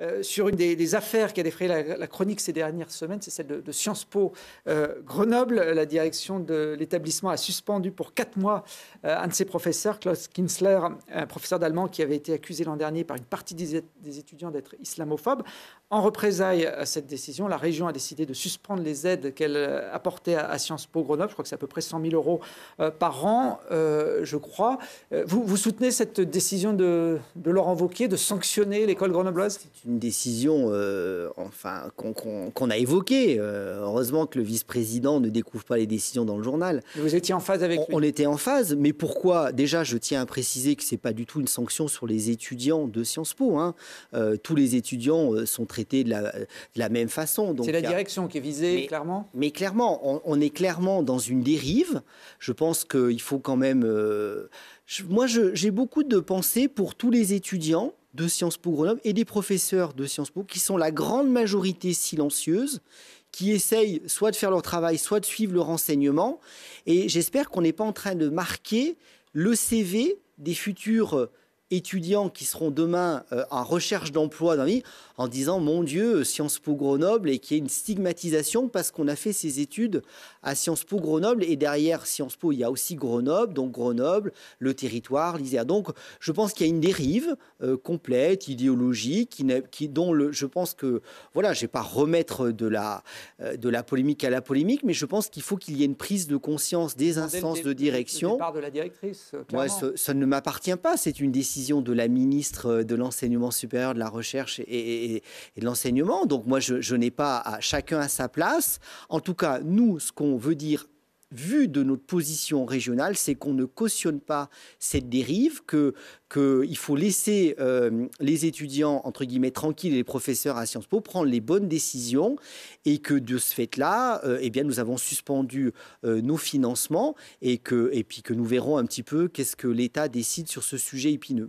Euh, sur une des, affaires qui a défrayé la, chronique ces dernières semaines, c'est celle de, Sciences Po euh, Grenoble. La direction de l'établissement a suspendu pour quatre mois euh, un de ses professeurs, Klaus Kinsler, un professeur d'allemand qui avait été accusé l'an dernier par une partie des, étudiants d'être islamophobe. En représailles à cette décision, la région a décidé de suspendre les aides qu'elle apportait à, Sciences Po Grenoble. Je crois que c'est à peu près 100 000 euros par an, je crois. Vous, vous, soutenez cette décision de, de Laurent Wauquiez de sanctionner l'école grenobloise une décision euh, enfin, qu'on a évoquée. Euh, heureusement que le vice-président ne découvre pas les décisions dans le journal. vous étiez en phase avec on, on était en phase, mais pourquoi Déjà, je tiens à préciser que ce n'est pas du tout une sanction sur les étudiants de Sciences Po. Hein. Euh, tous les étudiants sont traités de la, même façon. C'est la direction qui est visée, clairement Mais clairement, on, est clairement dans une dérive. Je pense qu'il faut quand même... moi, j'ai beaucoup de pensées pour tous les étudiants de Sciences Po Grenoble et des professeurs de Sciences Po qui sont la grande majorité silencieuse, qui essayent soit de faire leur travail, soit de suivre le renseignement. Et j'espère qu'on n'est pas en train de marquer le CV des futurs étudiants qui seront demain en euh, recherche d'emploi dans vie, en disant mon Dieu, Sciences Po Grenoble, et qu'il y ait une stigmatisation parce qu'on a fait ses études à Sciences Po Grenoble, et derrière Sciences Po, il y a aussi Grenoble, donc Grenoble, le territoire, l'Isère. Donc je pense qu'il y a une dérive euh, complète, idéologique, qui, qui, dont le, je pense que, voilà, je ne vais pas remettre de la, euh, de la polémique à la polémique, mais je pense qu'il faut qu'il y ait une prise de conscience des instances de direction. de la directrice. ça ne m'appartient pas, c'est une décision de la ministre euh, de l'enseignement supérieur, de la recherche et, de l'enseignement. Donc moi, je, n'ai pas à chacun à sa place. En tout cas, nous, ce qu'on veut dire vu de notre position régionale, c'est qu'on ne cautionne pas cette dérive, que qu'il faut laisser euh, les étudiants, entre guillemets, tranquilles et les professeurs à Sciences Po prendre les bonnes décisions et que de ce fait-là, euh, eh bien, nous avons suspendu nos financements et, que, et puis que nous verrons un petit peu qu'est-ce que l'État décide sur ce sujet épineux.